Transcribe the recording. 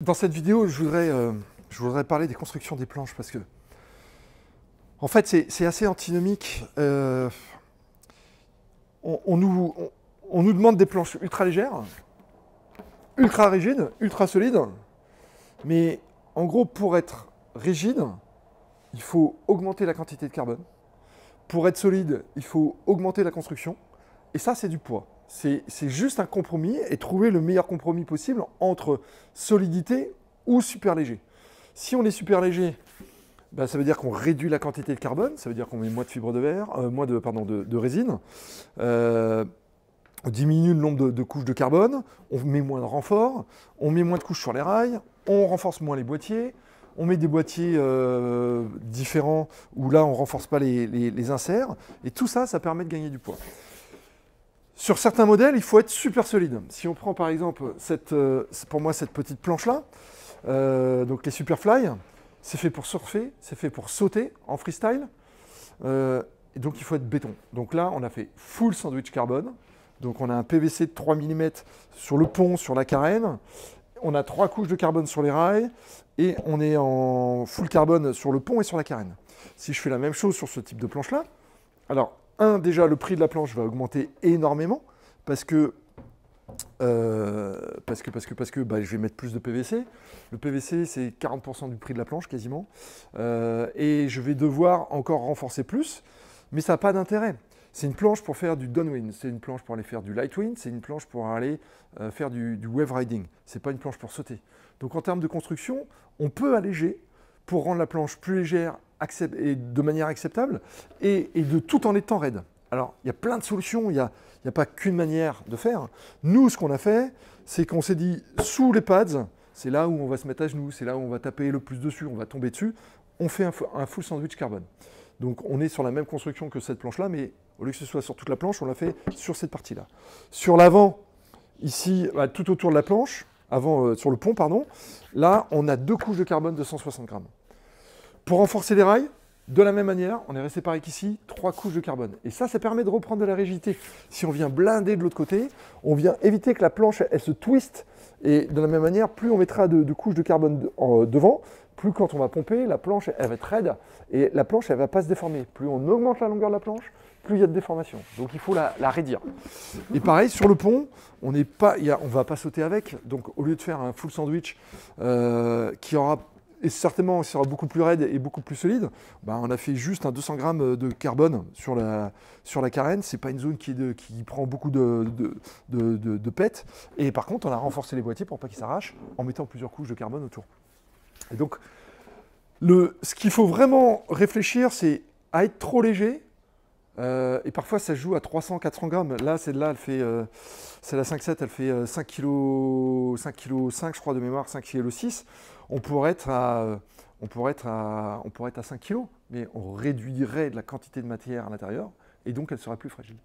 Dans cette vidéo, je voudrais, euh, je voudrais, parler des constructions des planches parce que, en fait, c'est assez antinomique. Euh, on, nous, on, nous, demande des planches ultra légères, ultra rigides, ultra solides, mais en gros, pour être rigide, il faut augmenter la quantité de carbone. Pour être solide, il faut augmenter la construction. Et ça, c'est du poids. C'est juste un compromis et trouver le meilleur compromis possible entre solidité ou super léger. Si on est super léger, bah, ça veut dire qu'on réduit la quantité de carbone, ça veut dire qu'on met moins de fibres de verre, euh, moins de, résine, euh, on diminue le nombre de, couches de carbone, on met moins de renforts, on met moins de couches sur les rails, on renforce moins les boîtiers, on met des boîtiers euh, différents où là on renforce pas les, les inserts, et tout ça, ça permet de gagner du poids. Sur certains modèles, il faut être super solide. Si on prend par exemple cette, euh, pour moi cette petite planche-là, euh, donc les Superfly, c'est fait pour surfer, c'est fait pour sauter en freestyle. Euh, donc il faut être béton. Donc là, on a fait full sandwich carbone. Donc on a un PVC de 3 mm sur le pont, sur la carène. On a trois couches de carbone sur les rails et on est en full carbone sur le pont et sur la carène. Si je fais la même chose sur ce type de planche-là, alors un, déjà, le prix de la planche va augmenter énormément parce que, euh, parce que, parce que, parce que bah, je vais mettre plus de PVC. Le PVC, c'est 40% du prix de la planche quasiment. Euh, et je vais devoir encore renforcer plus, mais ça n'a pas d'intérêt. C'est une planche pour faire du downwind, c'est une planche pour aller faire du lightwind, c'est une planche pour aller euh, faire du, du, wave riding. C'est pas une planche pour sauter. Donc en termes de construction, on peut alléger pour rendre la planche plus légère de manière acceptable et, de tout en étant raide. Alors, il y a plein de solutions, il n'y a, pas qu'une manière de faire. Nous, ce qu'on a fait, c'est qu'on s'est dit, sous les pads, c'est là où on va se mettre à genoux, c'est là où on va taper le plus dessus, on va tomber dessus, on fait un, full sandwich carbone. Donc, on est sur la même construction que cette planche-là, mais au lieu que ce soit sur toute la planche, on l'a fait sur cette partie-là. Sur l'avant, ici, bah, tout autour de la planche, avant, euh, sur le pont, pardon, là, on a deux couches de carbone de 160 grammes. Pour renforcer les rails, de la même manière, on est resté pareil qu'ici, trois couches de carbone. Et ça, ça permet de reprendre de la rigidité. Si on vient blinder de l'autre côté, on vient éviter que la planche, elle, se twiste. Et de la même manière, plus on mettra de, couches de carbone en, devant, plus quand on va pomper, la planche, elle va être raide. Et la planche, elle va pas se déformer. Plus on augmente la longueur de la planche, plus il y a de déformation. Donc il faut la, la raidir. Et pareil, sur le pont, on n'est pas on va pas sauter avec. Donc au lieu de faire un full sandwich euh, qui aura et certainement il sera beaucoup plus raide et beaucoup plus solide, bah, on a fait juste un 200 grammes de carbone sur la, sur la carène. C'est pas une zone qui, qui prend beaucoup de, de, Et par contre, on a renforcé les boîtiers pour pas qu'ils s'arrachent en mettant plusieurs couches de carbone autour. Et donc, le, ce qu'il faut vraiment réfléchir, c'est à être trop léger euh, et parfois, ça joue à 300, 400 grammes. Là, celle-là, elle fait, euh, celle 5,7, elle fait 5 kg, 5 kg 5, je crois de mémoire, 5 kg 6. On pourrait être à, on pourrait être on pourrait être à 5 kg, mais on réduirait de la quantité de matière à l'intérieur, et donc elle serait plus fragile.